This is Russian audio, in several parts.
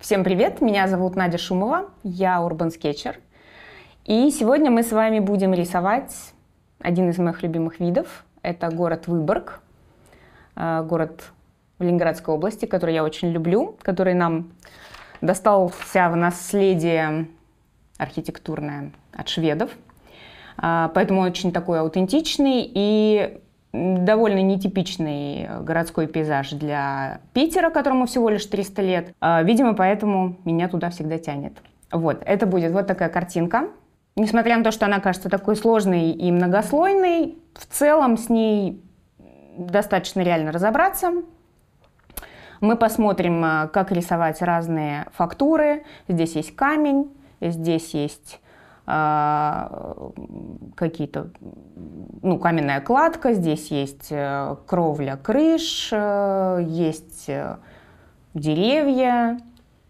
Всем привет, меня зовут Надя Шумова, я урбан скетчер. И сегодня мы с вами будем рисовать один из моих любимых видов. Это город Выборг, э, город в Ленинградской области, который я очень люблю, который нам достался в наследие архитектурное от шведов. Э, поэтому очень такой аутентичный и довольно нетипичный э, городской пейзаж для Питера, которому всего лишь 300 лет. А, видимо, поэтому меня туда всегда тянет. Вот, это будет вот такая картинка. Несмотря на то, что она кажется такой сложной и многослойной, в целом с ней достаточно реально разобраться. Мы посмотрим, э, как рисовать разные фактуры. Здесь есть камень, здесь есть а, какие-то, ну, каменная кладка, здесь есть э, кровля крыш, э, есть э, деревья,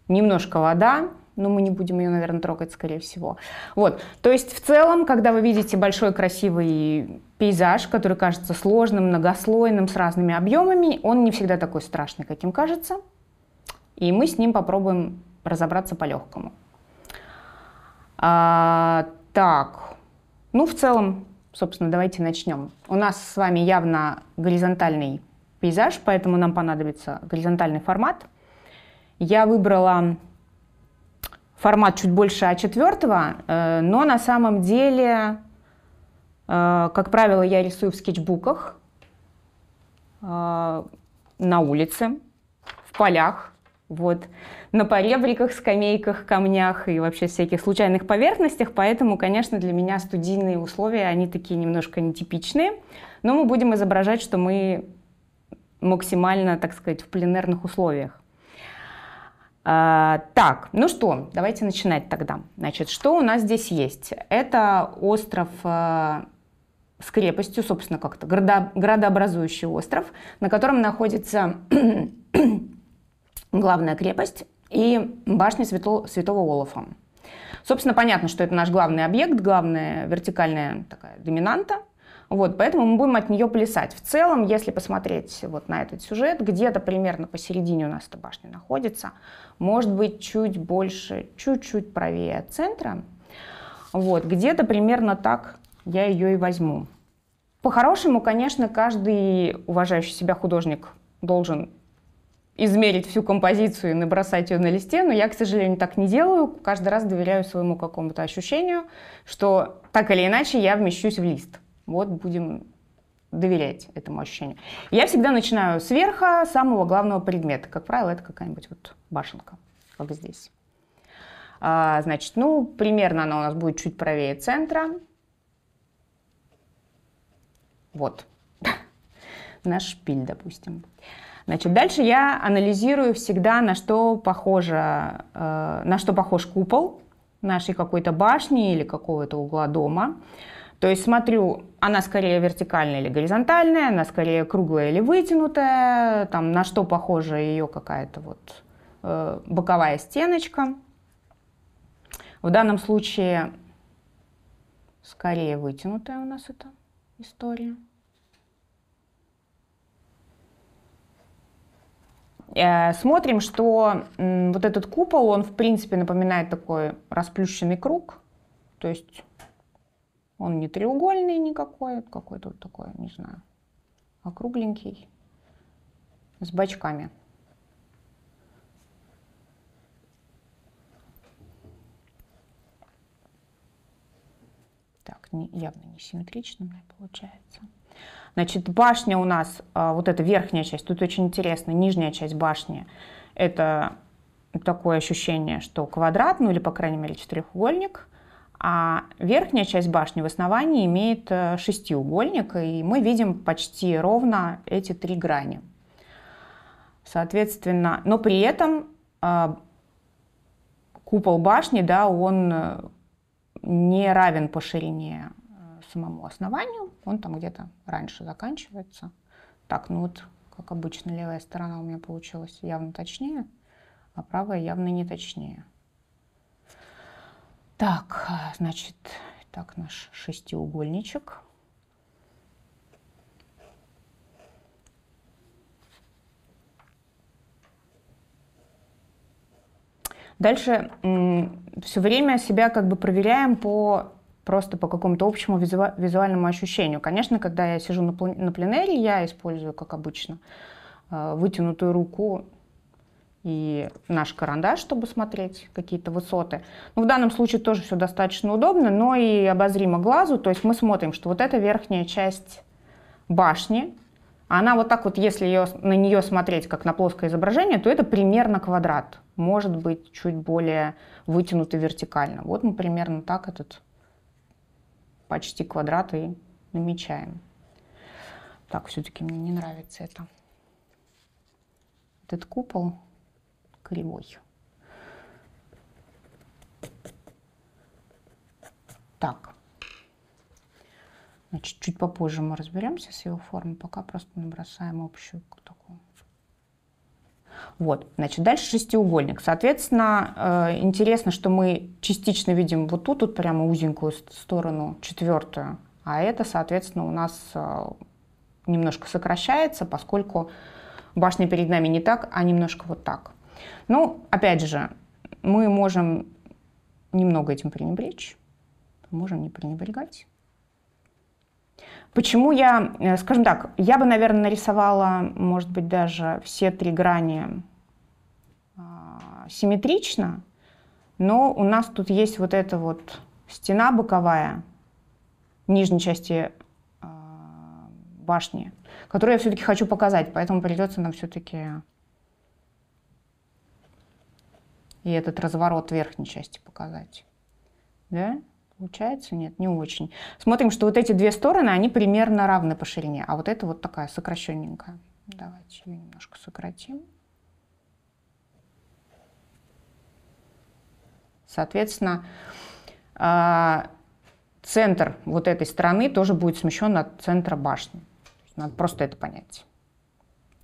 немножко вода, но мы не будем ее, наверное, трогать, скорее всего. Вот, то есть в целом, когда вы видите большой красивый пейзаж, который кажется сложным, многослойным, с разными объемами, он не всегда такой страшный, каким кажется, и мы с ним попробуем разобраться по-легкому. А, так, ну в целом, собственно, давайте начнем. У нас с вами явно горизонтальный пейзаж, поэтому нам понадобится горизонтальный формат. Я выбрала формат чуть больше А4, э, но на самом деле, э, как правило, я рисую в скетчбуках, э, на улице, в полях. Вот на поребриках, скамейках, камнях и вообще всяких случайных поверхностях, поэтому, конечно, для меня студийные условия, они такие немножко нетипичные, но мы будем изображать, что мы максимально, так сказать, в пленерных условиях. А, так, ну что, давайте начинать тогда. Значит, что у нас здесь есть? Это остров э, с крепостью, собственно, как-то города, градообразующий остров, на котором находится главная крепость и башни Свято Святого Олафа. Собственно, понятно, что это наш главный объект, главная вертикальная такая доминанта. Вот, поэтому мы будем от нее плясать. В целом, если посмотреть вот на этот сюжет, где-то примерно посередине у нас эта башня находится, может быть, чуть больше, чуть-чуть правее от центра. Вот, где-то примерно так я ее и возьму. По-хорошему, конечно, каждый уважающий себя художник должен измерить всю композицию и набросать ее на листе, но я, к сожалению, так не делаю. Каждый раз доверяю своему какому-то ощущению, что так или иначе я вмещусь в лист. Вот будем доверять этому ощущению. Я всегда начинаю сверху самого главного предмета. Как правило, это какая-нибудь вот башенка, как здесь. А, значит, ну, примерно она у нас будет чуть правее центра. Вот. Наш шпиль, допустим. Значит, дальше я анализирую всегда, на что, похоже, э, на что похож купол нашей какой-то башни или какого-то угла дома. То есть смотрю, она скорее вертикальная или горизонтальная, она скорее круглая или вытянутая, там, на что похожа ее какая-то вот э, боковая стеночка. В данном случае скорее вытянутая у нас эта история. Э, смотрим, что вот этот купол, он в принципе напоминает такой расплющенный круг, то есть он не треугольный никакой, какой-то вот такой, не знаю, округленький, а с бачками. Так, явно не симметрично у меня получается. Значит, башня у нас, а, вот эта верхняя часть, тут очень интересно, нижняя часть башни, это такое ощущение, что квадрат, ну или, по крайней мере, четырехугольник, а верхняя часть башни в основании имеет э, шестиугольник, и мы видим почти ровно эти три грани. Соответственно, но при этом а, купол башни, да, он э, не равен по ширине самому основанию, он там где-то раньше заканчивается. Так, ну вот, как обычно, левая сторона у меня получилась явно точнее, а правая явно не точнее. Так, значит, так наш шестиугольничек. Дальше все время себя как бы проверяем по просто по какому-то общему визу- визуальному ощущению. Конечно, когда я сижу на, пл- на пленэре, я использую, как обычно, э, вытянутую руку и наш карандаш, чтобы смотреть какие-то высоты. Ну, в данном случае тоже все достаточно удобно, но и обозримо глазу. То есть мы смотрим, что вот эта верхняя часть башни, она вот так вот, если ее, на нее смотреть как на плоское изображение, то это примерно квадрат. Может быть, чуть более вытянутый вертикально. Вот мы примерно так этот почти квадрат и намечаем. Так, все-таки мне не нравится это. Этот купол кривой. Так. Значит, чуть попозже мы разберемся с его формой. Пока просто набросаем общую такую вот, значит, дальше шестиугольник. Соответственно, э, интересно, что мы частично видим вот тут, тут прямо узенькую сторону, четвертую. А это, соответственно, у нас э, немножко сокращается, поскольку башня перед нами не так, а немножко вот так. Ну, опять же, мы можем немного этим пренебречь, можем не пренебрегать. Почему я, э, скажем так, я бы, наверное, нарисовала, может быть, даже все три грани а, симметрично, но у нас тут есть вот эта вот стена боковая нижней части а, башни, которую я все-таки хочу показать, поэтому придется нам все-таки и этот разворот верхней части показать. Да? Получается? Нет, не очень. Смотрим, что вот эти две стороны, они примерно равны по ширине, а вот это вот такая сокращенненькая. Давайте ее немножко сократим. Соответственно, а, центр вот этой стороны тоже будет смещен от центра башни. Надо просто это понять.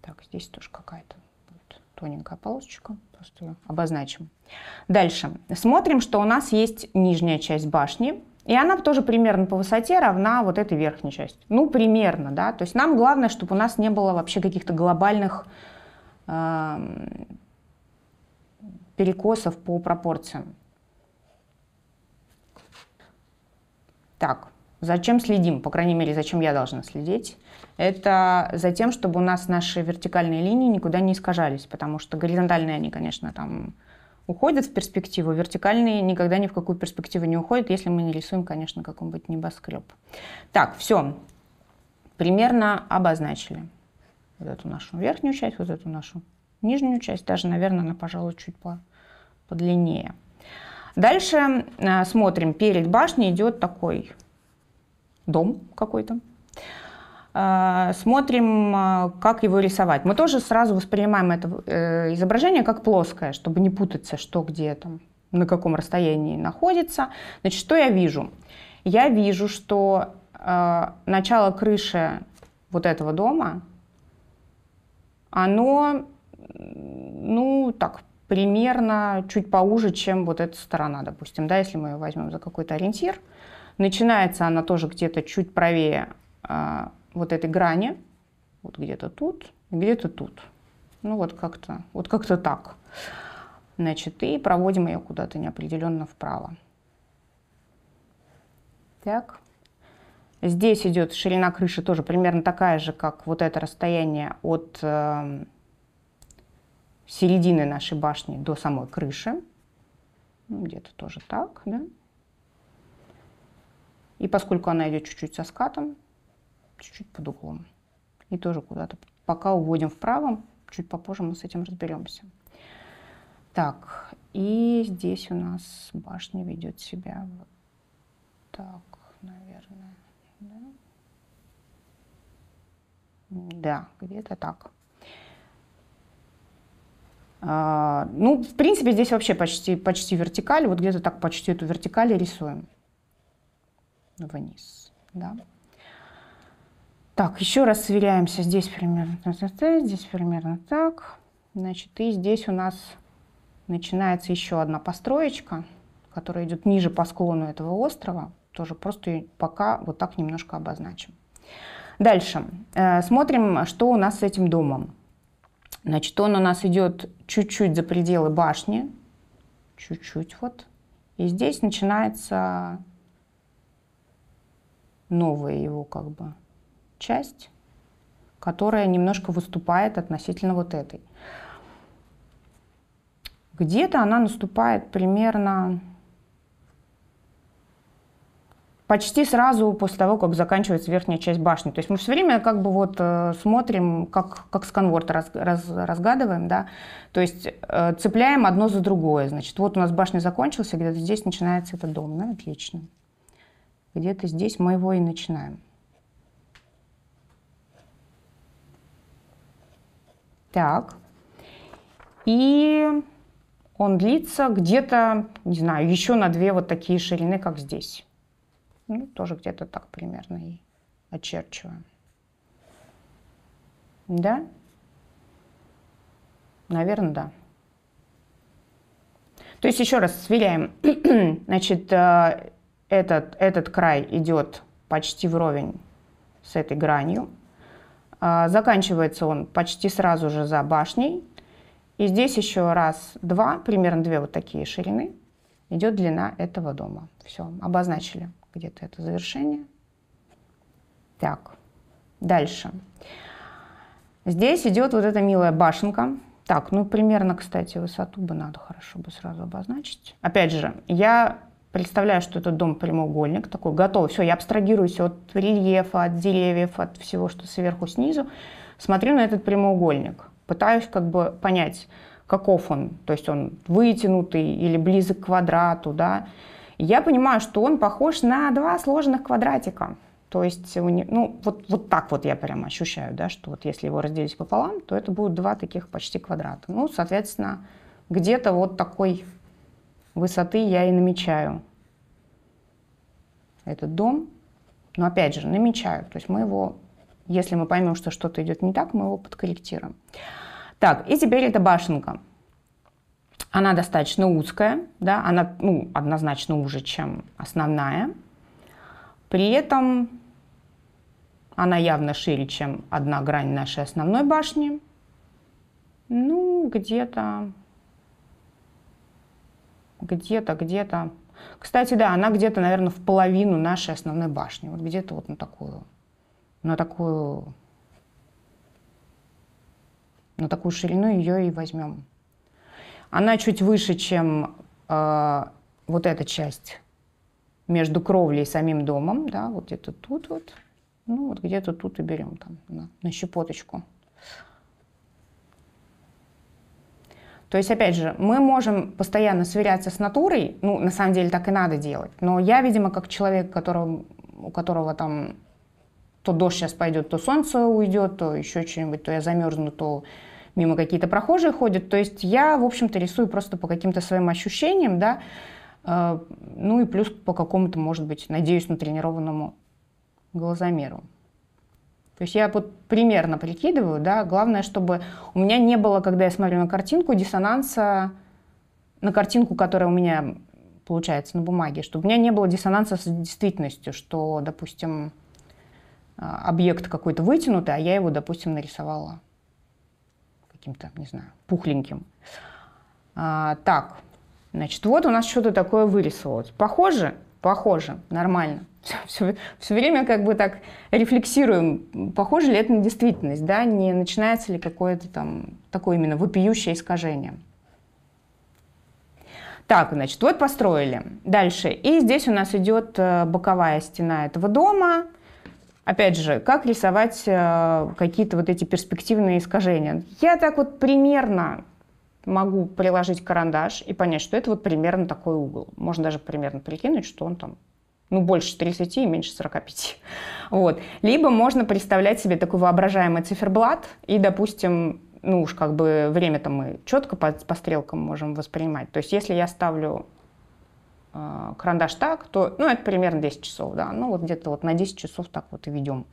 Так, здесь тоже какая-то тоненькая полосочка. Просто ее обозначим. Дальше. Смотрим, что у нас есть нижняя часть башни. И она тоже примерно по высоте равна вот этой верхней части. Ну, примерно, да. То есть нам главное, чтобы у нас не было вообще каких-то глобальных э, перекосов по пропорциям. Так, зачем следим? По крайней мере, зачем я должна следить? Это за тем, чтобы у нас наши вертикальные линии никуда не искажались, потому что горизонтальные они, конечно, там уходят в перспективу, вертикальные никогда ни в какую перспективу не уходят, если мы не рисуем, конечно, какой-нибудь небоскреб. Так, все, примерно обозначили вот эту нашу верхнюю часть, вот эту нашу нижнюю часть, даже, наверное, она, пожалуй, чуть по, подлиннее. Дальше э, смотрим, перед башней идет такой дом какой-то. Э, смотрим, э, как его рисовать. Мы тоже сразу воспринимаем это э, изображение как плоское, чтобы не путаться, что где там, на каком расстоянии находится. Значит, что я вижу? Я вижу, что начало крыши вот этого дома, оно, ну, так, примерно чуть поуже, чем вот эта сторона, допустим, да, если мы ее возьмем за какой-то ориентир. Начинается она тоже где-то чуть правее вот этой грани, вот где-то тут, где-то тут. Ну вот как-то, вот как-то так. Значит, и проводим ее куда-то неопределенно вправо. Так. Здесь идет ширина крыши тоже примерно такая же, как вот это расстояние от э, середины нашей башни до самой крыши. Ну, где-то тоже так, да. И поскольку она идет чуть-чуть со скатом, чуть-чуть под углом. И тоже куда-то. Пока уводим вправо, чуть попозже мы с этим разберемся. Так, и здесь у нас башня ведет себя вот так, наверное. Да, да где-то так. А, ну, в принципе, здесь вообще почти, почти вертикаль. Вот где-то так почти эту вертикаль рисуем вниз. Да. Так, еще раз сверяемся. Здесь примерно здесь примерно так. Значит, и здесь у нас начинается еще одна построечка, которая идет ниже по склону этого острова. Тоже просто пока вот так немножко обозначим. Дальше. Э, смотрим, что у нас с этим домом. Значит, он у нас идет чуть-чуть за пределы башни. Чуть-чуть вот. И здесь начинается новая его как бы часть, которая немножко выступает относительно вот этой. Где-то она наступает примерно почти сразу после того, как заканчивается верхняя часть башни. То есть мы все время как бы вот э, смотрим, как, как сканворд раз, раз, разгадываем, да, то есть э, цепляем одно за другое. Значит, вот у нас башня закончилась, где-то здесь начинается этот дом, ну, отлично. Где-то здесь мы его и начинаем. Так. И он длится где-то, не знаю, еще на две вот такие ширины, как здесь. Ну, тоже где-то так примерно и очерчиваем. Да? Наверное, да. То есть еще раз сверяем. Значит, э, этот, этот край идет почти вровень с этой гранью. А, заканчивается он почти сразу же за башней. И здесь еще раз два, примерно две вот такие ширины, идет длина этого дома. Все, обозначили где-то это завершение. Так, дальше. Здесь идет вот эта милая башенка. Так, ну примерно, кстати, высоту бы надо хорошо бы сразу обозначить. Опять же, я представляю, что этот дом прямоугольник, такой готовый, все, я абстрагируюсь от рельефа, от деревьев, от всего, что сверху, снизу, смотрю на этот прямоугольник, пытаюсь как бы понять, каков он, то есть он вытянутый или близок к квадрату, да, я понимаю, что он похож на два сложенных квадратика, то есть, ну, вот, вот так вот я прямо ощущаю, да, что вот если его разделить пополам, то это будут два таких почти квадрата. Ну, соответственно, где-то вот такой высоты я и намечаю этот дом, но опять же, намечают. То есть мы его, если мы поймем, что что-то идет не так, мы его подкорректируем. Так, и теперь это башенка. Она достаточно узкая, да, она ну, однозначно уже, чем основная. При этом она явно шире, чем одна грань нашей основной башни. Ну, где-то, где-то, где-то кстати, да, она где-то, наверное, в половину нашей основной башни. Вот где-то вот на такую, на такую, на такую ширину ее и возьмем. Она чуть выше, чем э, вот эта часть между кровлей и самим домом, да, вот где-то тут вот, ну вот где-то тут и берем там на, на щепоточку. То есть, опять же, мы можем постоянно сверяться с натурой, ну, на самом деле так и надо делать, но я, видимо, как человек, которого, у которого там то дождь сейчас пойдет, то солнце уйдет, то еще что-нибудь, то я замерзну, то мимо какие-то прохожие ходят. То есть я, в общем-то, рисую просто по каким-то своим ощущениям, да, э, ну и плюс по какому-то, может быть, надеюсь, натренированному глазомеру. То есть я вот примерно прикидываю, да, главное, чтобы у меня не было, когда я смотрю на картинку, диссонанса на картинку, которая у меня получается на бумаге, чтобы у меня не было диссонанса с действительностью, что, допустим, а, объект какой-то вытянутый, а я его, допустим, нарисовала каким-то, не знаю, пухленьким. А, так, значит, вот у нас что-то такое вырисовалось. Похоже? Похоже, нормально все, все время как бы так рефлексируем, похоже ли это на действительность, да, не начинается ли какое-то там такое именно вопиющее искажение. Так, значит, вот построили. Дальше. И здесь у нас идет э, боковая стена этого дома. Опять же, как рисовать э, какие-то вот эти перспективные искажения? Я так вот примерно могу приложить карандаш и понять, что это вот примерно такой угол. Можно даже примерно прикинуть, что он там ну, больше 30 и меньше 45. Вот. Либо можно представлять себе такой воображаемый циферблат и, допустим, ну уж как бы время там мы четко по, по стрелкам можем воспринимать. То есть если я ставлю э, карандаш так, то, ну, это примерно 10 часов, да, ну, вот где-то вот на 10 часов так вот и ведем.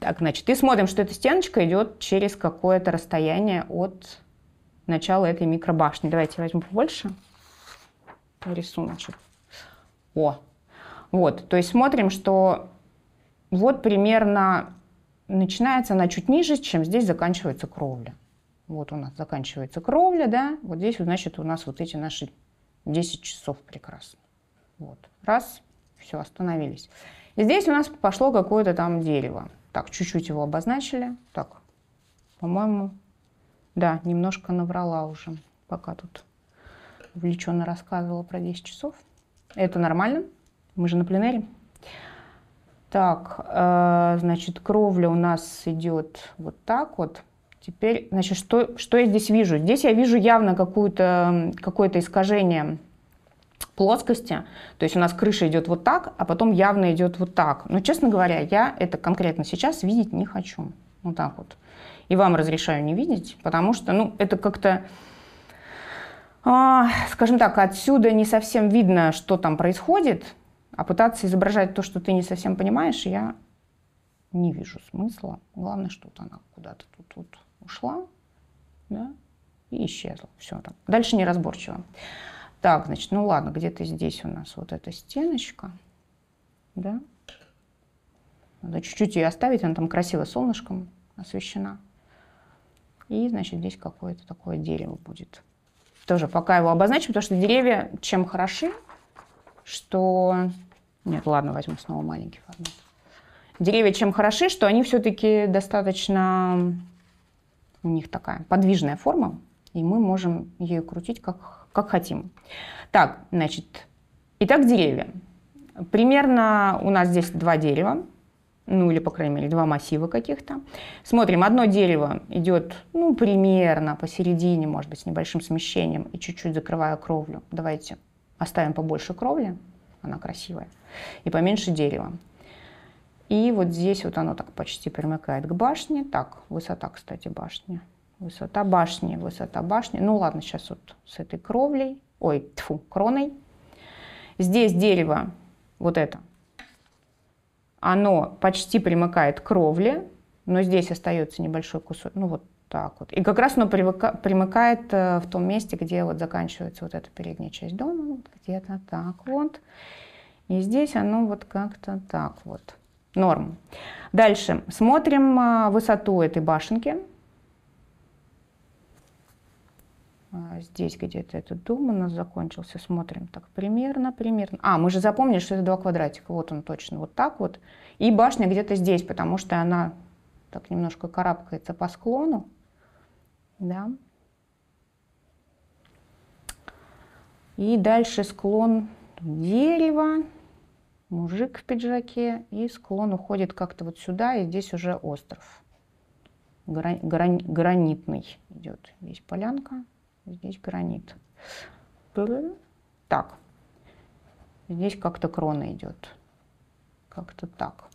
Так, значит, и смотрим, что эта стеночка идет через какое-то расстояние от начала этой микробашни. Давайте возьму побольше рисуночек. О, вот, то есть смотрим, что вот примерно начинается она чуть ниже, чем здесь заканчивается кровля. Вот у нас заканчивается кровля, да, вот здесь, значит, у нас вот эти наши 10 часов прекрасно. Вот, раз, все, остановились. И здесь у нас пошло какое-то там дерево. Так, чуть-чуть его обозначили. Так, по-моему, да, немножко наврала уже, пока тут увлеченно рассказывала про 10 часов. Это нормально. Мы же на пленэре. Так, э, значит, кровля у нас идет вот так вот. Теперь, значит, что, что я здесь вижу? Здесь я вижу явно какое-то какое то искажение плоскости. То есть у нас крыша идет вот так, а потом явно идет вот так. Но, честно говоря, я это конкретно сейчас видеть не хочу. Вот так вот. И вам разрешаю не видеть, потому что, ну, это как-то, а, скажем так, отсюда не совсем видно, что там происходит. А пытаться изображать то, что ты не совсем понимаешь, я не вижу смысла. Главное, что вот она куда-то тут, тут ушла да, и исчезла. Все там. Дальше неразборчиво. Так, значит, ну ладно, где-то здесь у нас вот эта стеночка. Да? Надо чуть-чуть ее оставить, она там красиво солнышком освещена. И, значит, здесь какое-то такое дерево будет. Тоже пока его обозначим, потому что деревья чем хороши, что нет, ладно, возьму снова маленький формат. Деревья чем хороши, что они все-таки достаточно... У них такая подвижная форма, и мы можем ее крутить как, как хотим. Так, значит, итак, деревья. Примерно у нас здесь два дерева, ну или, по крайней мере, два массива каких-то. Смотрим, одно дерево идет, ну, примерно посередине, может быть, с небольшим смещением, и чуть-чуть закрывая кровлю. Давайте оставим побольше кровли, она красивая. И поменьше дерева. И вот здесь вот оно так почти примыкает к башне. Так, высота, кстати, башни. Высота башни, высота башни. Ну ладно, сейчас вот с этой кровлей, ой, тфу, кроной. Здесь дерево, вот это, оно почти примыкает к кровле, но здесь остается небольшой кусок, ну вот так вот. И как раз оно привыка, примыкает э, в том месте, где вот заканчивается вот эта передняя часть дома, вот где-то так вот. И здесь оно вот как-то так вот. Норм. Дальше смотрим э, высоту этой башенки. А, здесь где-то этот дом у нас закончился. Смотрим так примерно, примерно. А, мы же запомнили, что это два квадратика. Вот он точно вот так вот. И башня где-то здесь, потому что она так немножко карабкается по склону. Да? И дальше склон дерева, мужик в пиджаке, и склон уходит как-то вот сюда, и здесь уже остров. Грани, грани, гранитный идет. Здесь полянка, здесь гранит. Так. Здесь как-то крона идет. Как-то так.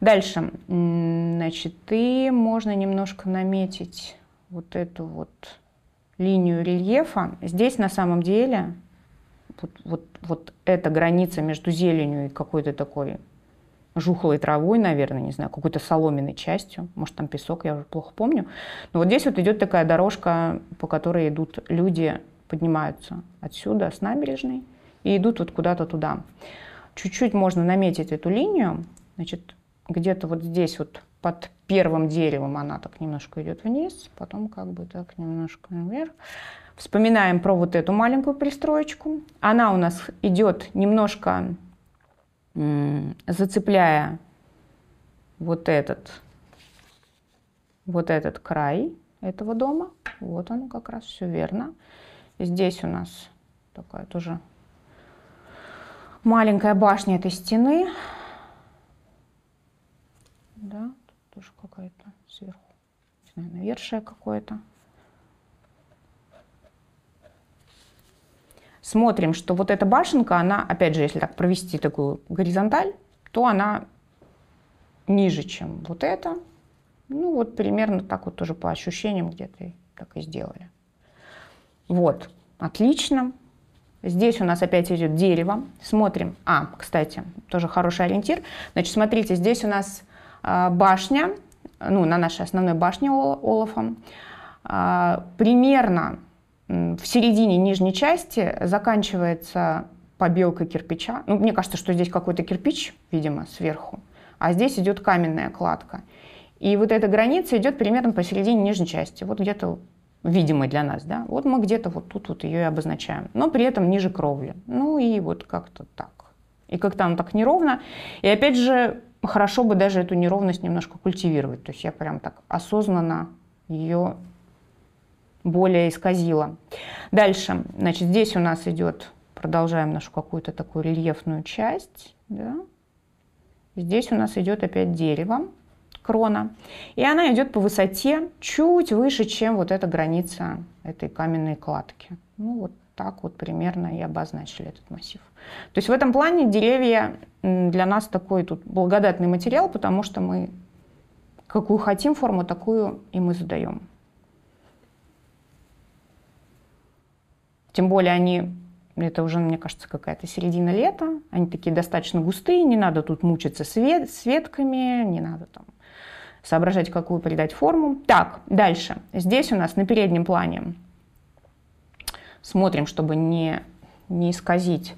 Дальше. Значит, и можно немножко наметить вот эту вот линию рельефа. Здесь на самом деле вот, вот, вот эта граница между зеленью и какой-то такой жухлой травой, наверное, не знаю, какой-то соломенной частью, может, там песок, я уже плохо помню. Но вот здесь вот идет такая дорожка, по которой идут люди, поднимаются отсюда, с набережной, и идут вот куда-то туда. Чуть-чуть можно наметить эту линию, значит, где-то вот здесь вот под первым деревом она так немножко идет вниз, потом как бы так немножко вверх. Вспоминаем про вот эту маленькую пристроечку. Она у нас идет немножко зацепляя вот этот, вот этот край этого дома. Вот оно как раз, все верно. Здесь у нас такая тоже маленькая башня этой стены. Да тоже какая-то сверху. Не знаю, какое-то. Смотрим, что вот эта башенка, она, опять же, если так провести такую горизонталь, то она ниже, чем вот это. Ну, вот примерно так вот тоже по ощущениям где-то так и сделали. Вот, отлично. Здесь у нас опять идет дерево. Смотрим. А, кстати, тоже хороший ориентир. Значит, смотрите, здесь у нас а, башня, ну, на нашей основной башне Олафа, а, примерно в середине нижней части заканчивается побелка кирпича. Ну, мне кажется, что здесь какой-то кирпич, видимо, сверху, а здесь идет каменная кладка. И вот эта граница идет примерно посередине нижней части, вот где-то видимой для нас, да. Вот мы где-то вот тут вот ее и обозначаем, но при этом ниже кровли. Ну и вот как-то так. И как-то оно так неровно. И опять же, хорошо бы даже эту неровность немножко культивировать. То есть я прям так осознанно ее более исказила. Дальше, значит, здесь у нас идет, продолжаем нашу какую-то такую рельефную часть, да. Здесь у нас идет опять дерево, крона, и она идет по высоте чуть выше, чем вот эта граница этой каменной кладки. Ну вот так вот примерно и обозначили этот массив. То есть в этом плане деревья для нас такой тут благодатный материал, потому что мы какую хотим форму, такую и мы задаем. Тем более они, это уже, мне кажется, какая-то середина лета, они такие достаточно густые, не надо тут мучиться с, с ветками, не надо там соображать, какую придать форму. Так, дальше. Здесь у нас на переднем плане смотрим, чтобы не, не исказить.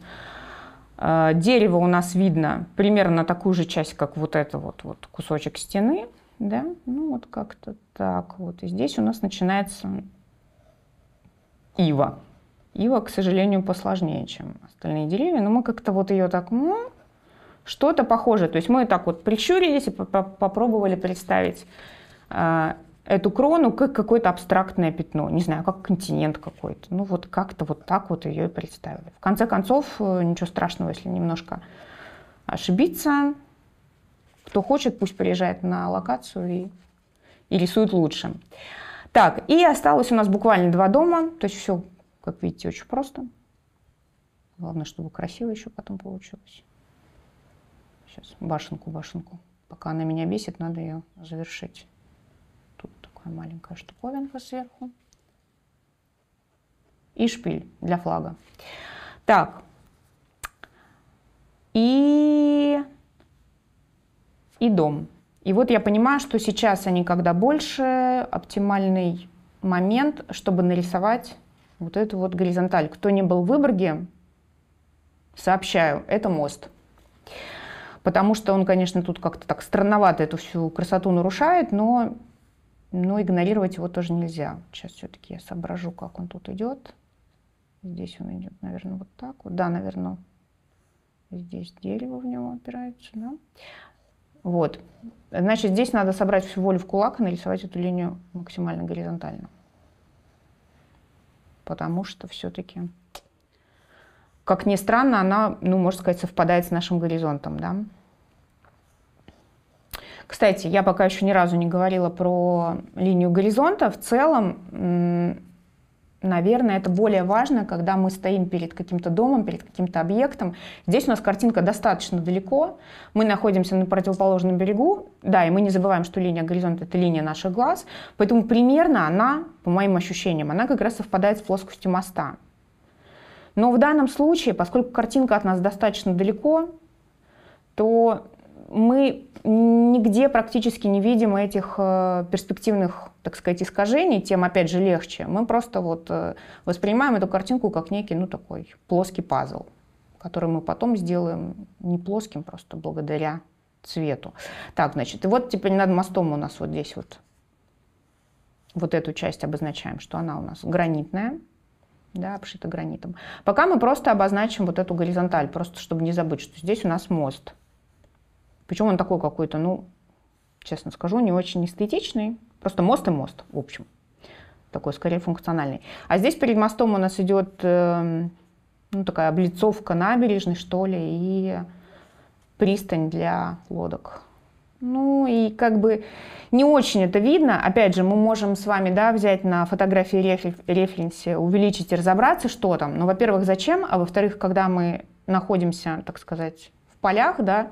Э, дерево у нас видно примерно такую же часть, как вот это вот, вот кусочек стены. Да? Ну вот как-то так вот. И здесь у нас начинается ива. Ива, к сожалению, посложнее, чем остальные деревья, но мы как-то вот ее так, ну, что-то похоже. То есть мы так вот прищурились и попробовали представить э, эту крону как какое-то абстрактное пятно, не знаю, как континент какой-то. Ну вот как-то вот так вот ее и представили. В конце концов, э, ничего страшного, если немножко ошибиться. Кто хочет, пусть приезжает на локацию и, и рисует лучше. Так, и осталось у нас буквально два дома. То есть все, как видите, очень просто. Главное, чтобы красиво еще потом получилось. Сейчас башенку, башенку. Пока она меня бесит, надо ее завершить. Тут такая маленькая штуковинка сверху. И шпиль для флага. Так. И, и дом. И вот я понимаю, что сейчас они когда больше, оптимальный момент, чтобы нарисовать вот эту вот горизонталь. Кто не был в Выборге, сообщаю, это мост. Потому что он, конечно, тут как-то так странновато эту всю красоту нарушает, но но игнорировать его тоже нельзя. Сейчас все-таки я соображу, как он тут идет. Здесь он идет, наверное, вот так вот. Да, наверное, здесь дерево в него опирается. Да? Вот. Значит, здесь надо собрать всю волю в кулак и нарисовать эту линию максимально горизонтально. Потому что все-таки, как ни странно, она, ну, можно сказать, совпадает с нашим горизонтом, да. Кстати, я пока еще ни разу не говорила про линию горизонта. В целом, наверное, это более важно, когда мы стоим перед каким-то домом, перед каким-то объектом. Здесь у нас картинка достаточно далеко, мы находимся на противоположном берегу, да, и мы не забываем, что линия горизонта – это линия наших глаз, поэтому примерно она, по моим ощущениям, она как раз совпадает с плоскостью моста. Но в данном случае, поскольку картинка от нас достаточно далеко, то мы нигде практически не видим этих э, перспективных, так сказать, искажений, тем, опять же, легче. Мы просто вот э, воспринимаем эту картинку как некий, ну, такой плоский пазл, который мы потом сделаем не плоским, просто благодаря цвету. Так, значит, и вот теперь над мостом у нас вот здесь вот вот эту часть обозначаем, что она у нас гранитная, да, обшита гранитом. Пока мы просто обозначим вот эту горизонталь, просто чтобы не забыть, что здесь у нас мост – причем он такой какой-то, ну, честно скажу, не очень эстетичный. Просто мост и мост, в общем. Такой, скорее, функциональный. А здесь перед мостом у нас идет, эм, ну, такая облицовка набережной, что ли, и пристань для лодок. Ну и как бы не очень это видно. Опять же, мы можем с вами да, взять на фотографии рефер референсе, увеличить и разобраться, что там. Ну, во-первых, зачем? А во-вторых, когда мы находимся, так сказать, в полях, да,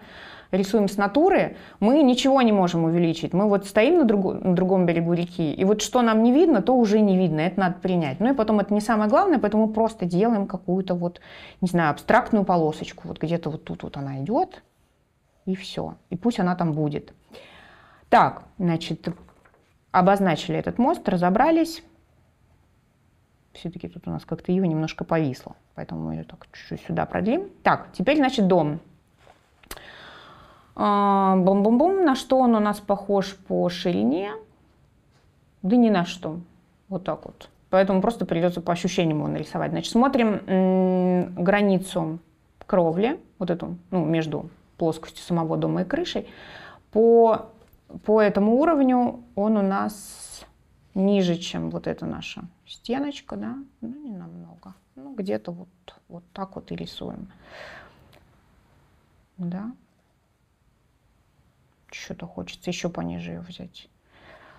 рисуем с натуры, мы ничего не можем увеличить. Мы вот стоим на, другу, на другом берегу реки, и вот что нам не видно, то уже не видно, это надо принять. Ну и потом это не самое главное, поэтому просто делаем какую-то вот, не знаю, абстрактную полосочку. Вот где-то вот тут вот она идет, и все. И пусть она там будет. Так, значит, обозначили этот мост, разобрались. Все-таки тут у нас как-то его немножко повисло, поэтому мы ее так чуть-чуть сюда продлим. Так, теперь, значит, дом. А, бум-бум-бум. На что он у нас похож по ширине? Да ни на что. Вот так вот. Поэтому просто придется по ощущениям его нарисовать. Значит, смотрим границу кровли, вот эту, ну, между плоскостью самого дома и крышей. По, по этому уровню он у нас ниже, чем вот эта наша стеночка, да, ну, не намного. Ну, где-то вот, вот так вот и рисуем. Да что-то хочется еще пониже ее взять.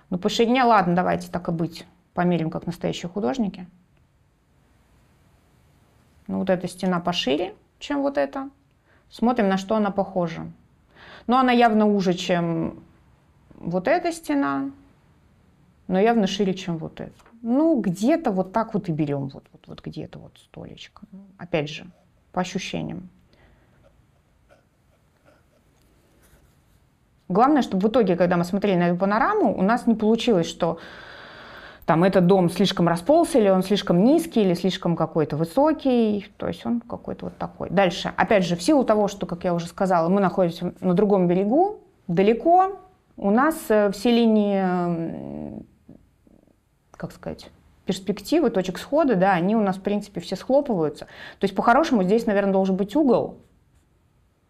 Ну, по ширине, ладно, давайте так и быть. Померим, как настоящие художники. Ну, вот эта стена пошире, чем вот эта. Смотрим, на что она похожа. Но ну, она явно уже, чем вот эта стена, но явно шире, чем вот эта. Ну, где-то вот так вот и берем, вот, вот, вот где-то вот столечко. Опять же, по ощущениям. Главное, чтобы в итоге, когда мы смотрели на эту панораму, у нас не получилось, что там этот дом слишком расползся, или он слишком низкий, или слишком какой-то высокий, то есть он какой-то вот такой. Дальше, опять же, в силу того, что, как я уже сказала, мы находимся на другом берегу, далеко, у нас э, все линии, как сказать, перспективы, точек схода, да, они у нас, в принципе, все схлопываются. То есть, по-хорошему, здесь, наверное, должен быть угол,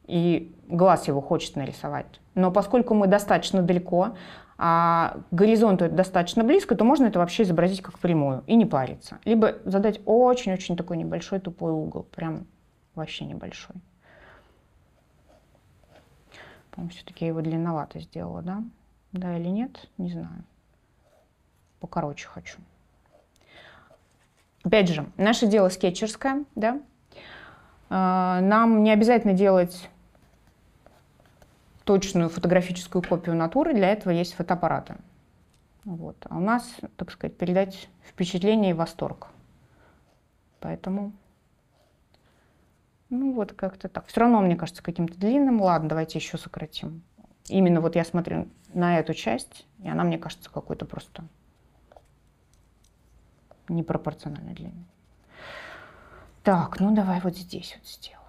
и глаз его хочет нарисовать. Но поскольку мы достаточно далеко, а горизонту это достаточно близко, то можно это вообще изобразить как прямую и не париться. Либо задать очень-очень такой небольшой тупой угол, прям вообще небольшой. По-моему, все-таки я его длинновато сделала, да? Да или нет, не знаю. Покороче хочу. Опять же, наше дело скетчерское, да? А, нам не обязательно делать точную фотографическую копию натуры, для этого есть фотоаппараты. Вот. А у нас, так сказать, передать впечатление и восторг. Поэтому, ну вот как-то так. Все равно, мне кажется, каким-то длинным. Ладно, давайте еще сократим. Именно вот я смотрю на эту часть, и она, мне кажется, какой-то просто непропорционально длинной. Так, ну давай вот здесь вот сделаем.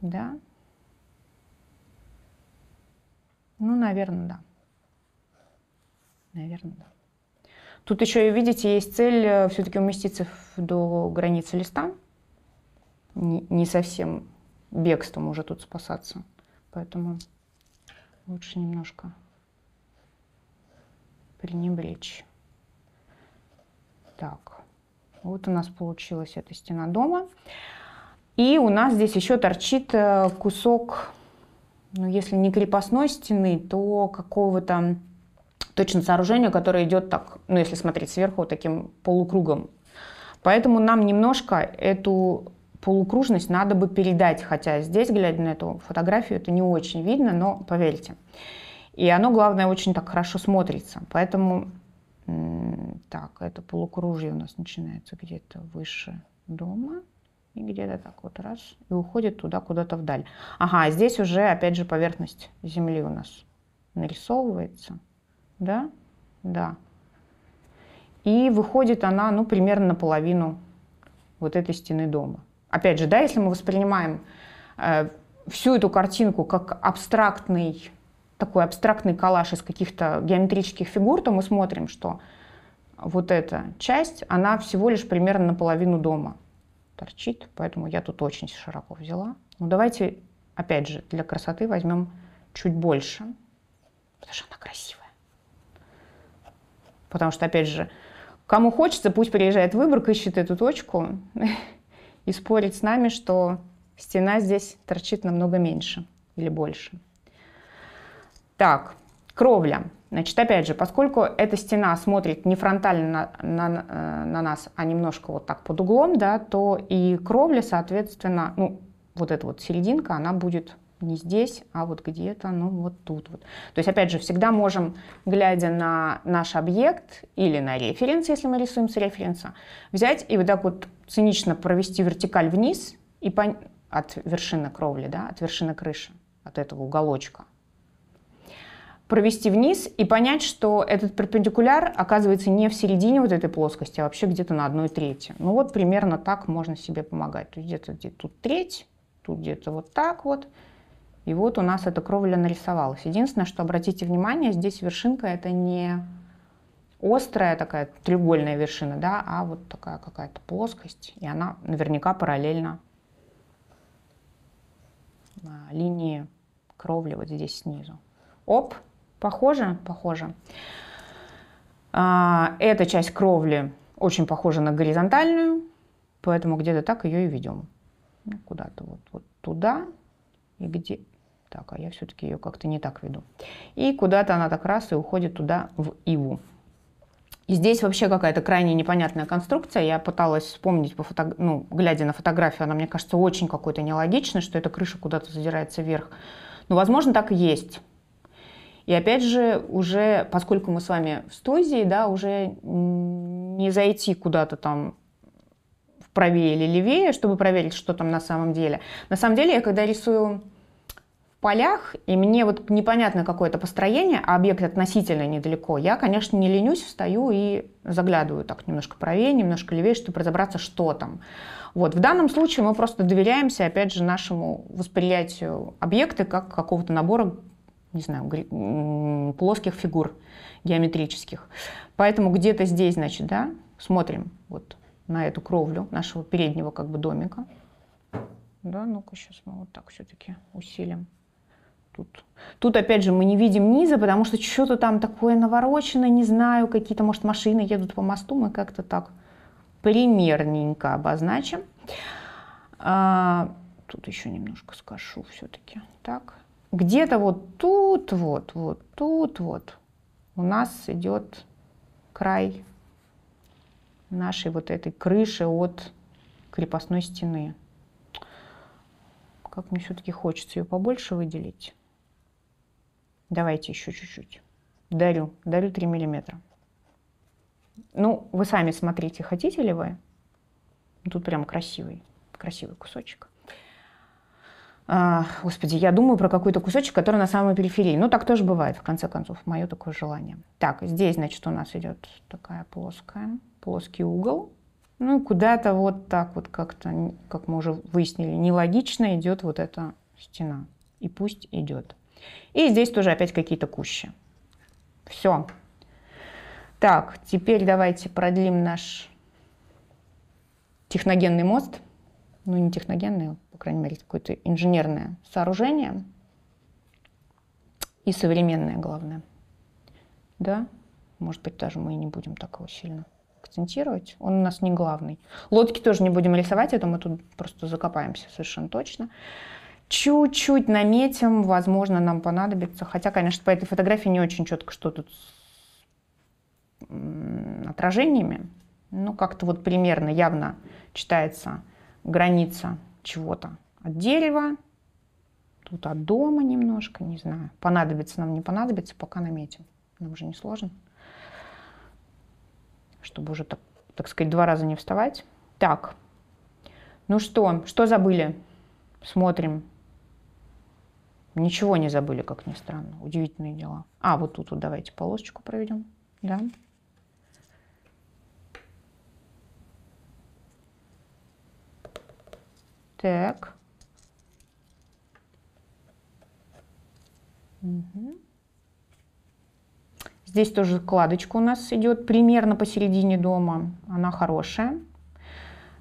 Да? Ну, наверное, да. Наверное, да. Тут еще, видите, есть цель э, все-таки уместиться до границы листа. Не, не совсем бегством уже тут спасаться. Поэтому лучше немножко пренебречь. Так, вот у нас получилась эта стена дома. И у нас здесь еще торчит э, кусок ну, если не крепостной стены, то какого-то точно сооружения, которое идет так, ну, если смотреть сверху, таким полукругом. Поэтому нам немножко эту полукружность надо бы передать, хотя здесь, глядя на эту фотографию, это не очень видно, но поверьте. И оно, главное, очень так хорошо смотрится. Поэтому, так, это полукружье у нас начинается где-то выше дома и где-то так вот раз, и уходит туда куда-то вдаль. Ага, а здесь уже опять же поверхность Земли у нас нарисовывается, да, да. И выходит она, ну, примерно наполовину вот этой стены дома. Опять же, да, если мы воспринимаем э, всю эту картинку как абстрактный, такой абстрактный коллаж из каких-то геометрических фигур, то мы смотрим, что вот эта часть, она всего лишь примерно наполовину дома торчит, поэтому я тут очень широко взяла. Ну давайте, опять же, для красоты возьмем чуть больше, потому что она красивая. Потому что, опять же, кому хочется, пусть приезжает в Выборг, ищет эту точку и спорит с нами, что стена здесь торчит намного меньше или больше. Так, кровля. Значит, опять же, поскольку эта стена смотрит не фронтально на, на, э, на нас, а немножко вот так под углом, да, то и кровля, соответственно, ну, вот эта вот серединка, она будет не здесь, а вот где-то, ну, вот тут. Вот. То есть, опять же, всегда можем, глядя на наш объект или на референс, если мы рисуем с референса, взять и вот так вот цинично провести вертикаль вниз и пон... от вершины кровли, да, от вершины крыши, от этого уголочка провести вниз и понять, что этот перпендикуляр оказывается не в середине вот этой плоскости, а вообще где-то на одной трети. Ну вот примерно так можно себе помогать. Где-то где тут треть, тут где-то вот так вот. И вот у нас эта кровля нарисовалась. Единственное, что обратите внимание, здесь вершинка это не острая такая треугольная вершина, да, а вот такая какая-то плоскость, и она наверняка параллельна линии кровли вот здесь снизу. Оп, Похоже? Похоже. А, эта часть кровли очень похожа на горизонтальную, поэтому где-то так ее и ведем. Ну, куда-то вот, вот туда и где... Так, а я все-таки ее как-то не так веду. И куда-то она так раз и уходит туда, в иву. И здесь вообще какая-то крайне непонятная конструкция. Я пыталась вспомнить, по фото... ну, глядя на фотографию, она мне кажется очень какой-то нелогичной, что эта крыша куда-то задирается вверх. Но, ну, возможно, так и есть. И опять же, уже, поскольку мы с вами в студии, да, уже не зайти куда-то там правее или левее, чтобы проверить, что там на самом деле. На самом деле, я когда рисую в полях, и мне вот непонятно какое-то построение, а объект относительно недалеко, я, конечно, не ленюсь, встаю и заглядываю так немножко правее, немножко левее, чтобы разобраться, что там. Вот. В данном случае мы просто доверяемся, опять же, нашему восприятию объекта как какого-то набора не знаю, плоских фигур геометрических. Поэтому где-то здесь, значит, да, смотрим вот на эту кровлю нашего переднего как бы домика. Да, ну-ка сейчас мы вот так все-таки усилим. Тут. Тут, опять же, мы не видим низа, потому что что-то там такое наворочено, не знаю, какие-то, может, машины едут по мосту, мы как-то так примерненько обозначим. А, тут еще немножко скошу все-таки. Так, где-то вот тут, вот, вот тут, вот у нас идет край нашей вот этой крыши от крепостной стены. Как мне все-таки хочется ее побольше выделить. Давайте еще чуть-чуть. Дарю, дарю 3 миллиметра. Ну, вы сами смотрите, хотите ли вы. Тут прям красивый, красивый кусочек. А, господи, я думаю про какой-то кусочек, который на самой периферии. Ну, так тоже бывает, в конце концов, мое такое желание. Так, здесь, значит, у нас идет такая плоская, плоский угол. Ну, и куда-то вот так вот как-то, как мы уже выяснили, нелогично идет вот эта стена. И пусть идет. И здесь тоже опять какие-то кущи. Все. Так, теперь давайте продлим наш техногенный мост. Ну, не техногенный, а крайней мере, какое-то инженерное сооружение. И современное, главное. Да, может быть, даже мы и не будем такого сильно акцентировать. Он у нас не главный. Лодки тоже не будем рисовать, это мы тут просто закопаемся совершенно точно. Чуть-чуть наметим, возможно, нам понадобится. Хотя, конечно, по этой фотографии не очень четко, что тут с отражениями. но ну, как-то вот примерно явно читается граница чего-то. От дерева, тут от дома немножко, не знаю. Понадобится нам, не понадобится, пока наметим. Нам уже не сложно. Чтобы уже, так, так сказать, два раза не вставать. Так, ну что, что забыли? Смотрим. Ничего не забыли, как ни странно. Удивительные дела. А, вот тут вот давайте полосочку проведем. Да. Так. Угу. Здесь тоже кладочка у нас идет примерно посередине дома. Она хорошая.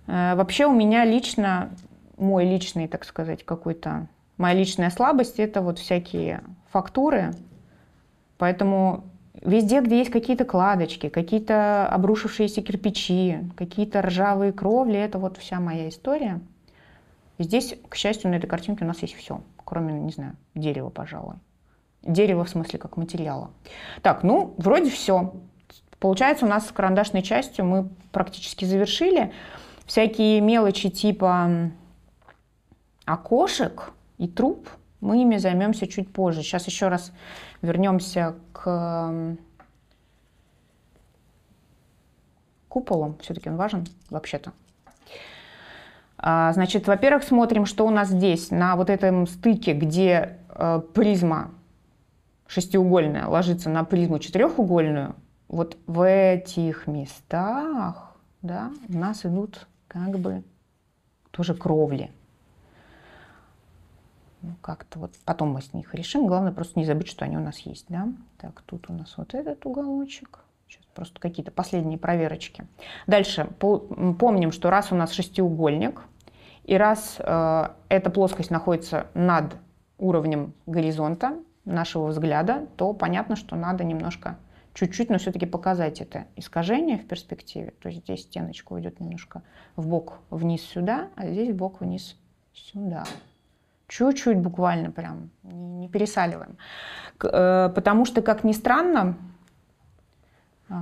Э, вообще у меня лично, мой личный, так сказать, какой-то, моя личная слабость – это вот всякие фактуры. Поэтому везде, где есть какие-то кладочки, какие-то обрушившиеся кирпичи, какие-то ржавые кровли – это вот вся моя история – Здесь, к счастью, на этой картинке у нас есть все, кроме, не знаю, дерева, пожалуй. Дерево в смысле как материала. Так, ну, вроде все. Получается, у нас с карандашной частью мы практически завершили. Всякие мелочи типа окошек и труб мы ими займемся чуть позже. Сейчас еще раз вернемся к куполу. Все-таки он важен вообще-то. А, значит, во-первых, смотрим, что у нас здесь, на вот этом стыке, где э, призма шестиугольная ложится на призму четырехугольную, вот в этих местах да, у нас идут как бы тоже кровли. Ну, как-то вот потом мы с них решим. Главное просто не забыть, что они у нас есть. Да? Так, тут у нас вот этот уголочек. Сейчас просто какие-то последние проверочки. Дальше. Помним, что раз у нас шестиугольник, и раз э, эта плоскость находится над уровнем горизонта нашего взгляда, то понятно, что надо немножко, чуть-чуть, но все-таки показать это искажение в перспективе. То есть здесь стеночка уйдет немножко в бок вниз сюда, а здесь в бок вниз сюда. Чуть-чуть буквально прям, не пересаливаем. Э, потому что, как ни странно, э,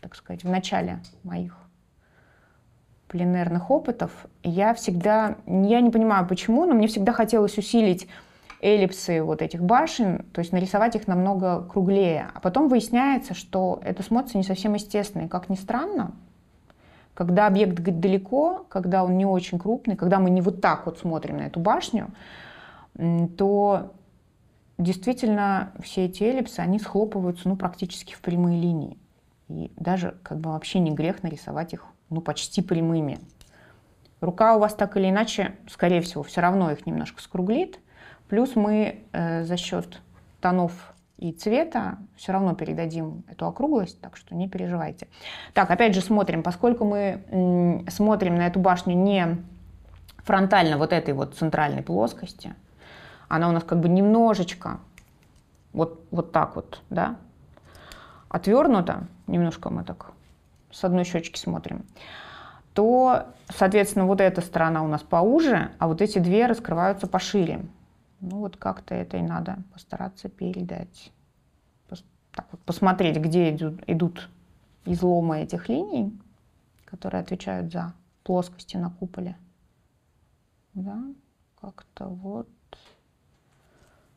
так сказать, в начале моих пленерных опытов, я всегда, я не понимаю почему, но мне всегда хотелось усилить эллипсы вот этих башен, то есть нарисовать их намного круглее. А потом выясняется, что это смотрится не совсем естественно. И как ни странно, когда объект далеко, когда он не очень крупный, когда мы не вот так вот смотрим на эту башню, то действительно все эти эллипсы, они схлопываются ну, практически в прямые линии. И даже как бы вообще не грех нарисовать их ну, почти прямыми. Рука у вас так или иначе, скорее всего, все равно их немножко скруглит. Плюс мы э, за счет тонов и цвета все равно передадим эту округлость, так что не переживайте. Так, опять же смотрим, поскольку мы смотрим на эту башню не фронтально вот этой вот центральной плоскости, она у нас как бы немножечко вот, вот так вот, да, отвернута, немножко мы так с одной щечки смотрим, то, соответственно, вот эта сторона у нас поуже, а вот эти две раскрываются пошире. Ну вот как-то это и надо постараться передать. Так вот, посмотреть, где идут, идут изломы этих линий, которые отвечают за плоскости на куполе. Да, как-то вот.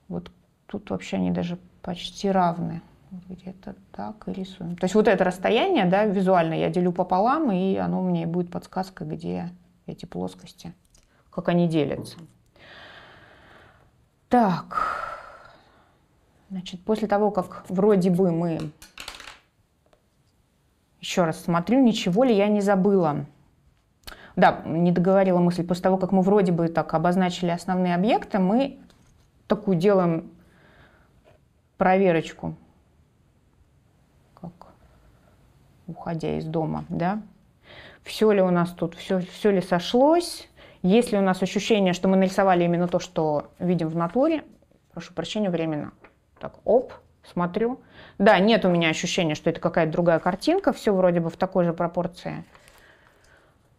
Вот тут вообще они даже почти равны где-то так и рисуем. То есть вот это расстояние, да, визуально я делю пополам, и оно мне будет подсказкой, где эти плоскости, как они делятся. Так, значит, после того, как вроде бы мы... Еще раз смотрю, ничего ли я не забыла. Да, не договорила мысль. После того, как мы вроде бы так обозначили основные объекты, мы такую делаем проверочку уходя из дома, да? Все ли у нас тут, все, все ли сошлось? Есть ли у нас ощущение, что мы нарисовали именно то, что видим в натуре? Прошу прощения, временно. Так, оп, смотрю. Да, нет у меня ощущения, что это какая-то другая картинка, все вроде бы в такой же пропорции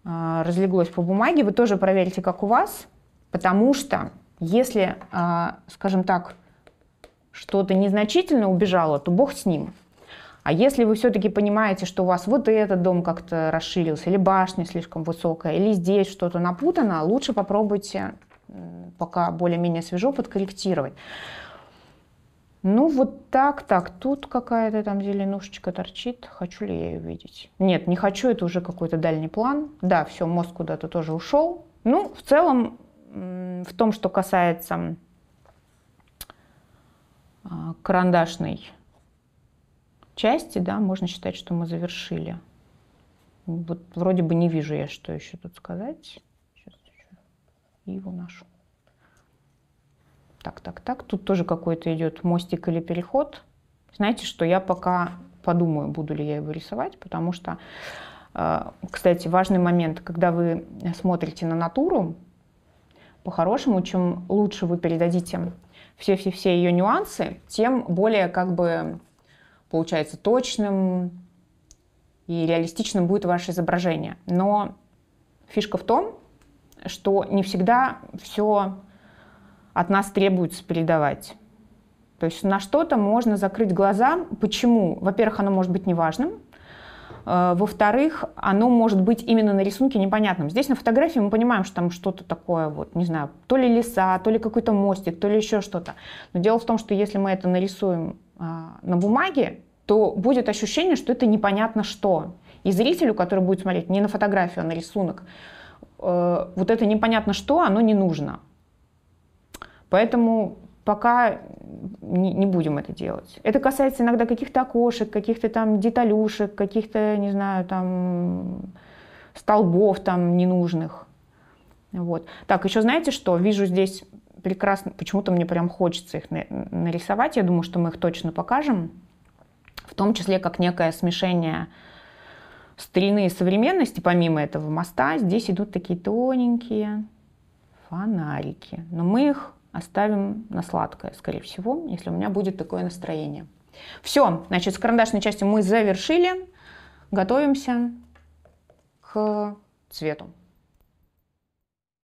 а, разлеглось по бумаге. Вы тоже проверите, как у вас, потому что если, а, скажем так, что-то незначительно убежало, то бог с ним. А если вы все-таки понимаете, что у вас вот этот дом как-то расширился, или башня слишком высокая, или здесь что-то напутано, лучше попробуйте пока более-менее свежо подкорректировать. Ну, вот так, так, тут какая-то там зеленушечка торчит. Хочу ли я ее видеть? Нет, не хочу, это уже какой-то дальний план. Да, все, мозг куда-то тоже ушел. Ну, в целом, в том, что касается а, карандашной части, да, можно считать, что мы завершили. Вот вроде бы не вижу я, что еще тут сказать. Сейчас еще его нашу. Так, так, так. Тут тоже какой-то идет мостик или переход. Знаете, что я пока подумаю, буду ли я его рисовать, потому что, э, кстати, важный момент, когда вы смотрите на натуру, по-хорошему, чем лучше вы передадите все-все-все ее нюансы, тем более как бы получается точным и реалистичным будет ваше изображение. Но фишка в том, что не всегда все от нас требуется передавать. То есть на что-то можно закрыть глаза. Почему? Во-первых, оно может быть неважным. Э, во-вторых, оно может быть именно на рисунке непонятным. Здесь на фотографии мы понимаем, что там что-то такое, вот, не знаю, то ли леса, то ли какой-то мостик, то ли еще что-то. Но дело в том, что если мы это нарисуем а, на бумаге, то будет ощущение, что это непонятно что. И зрителю, который будет смотреть не на фотографию, а на рисунок, э, вот это непонятно что, оно не нужно. Поэтому пока не, будем это делать. Это касается иногда каких-то окошек, каких-то там деталюшек, каких-то, не знаю, там столбов там ненужных. Вот. Так, еще знаете что? Вижу здесь прекрасно, почему-то мне прям хочется их нарисовать. Я думаю, что мы их точно покажем, в том числе как некое смешение старины и современности, помимо этого моста, здесь идут такие тоненькие фонарики. Но мы их оставим на сладкое, скорее всего, если у меня будет такое настроение. Все, значит, с карандашной частью мы завершили. Готовимся к цвету.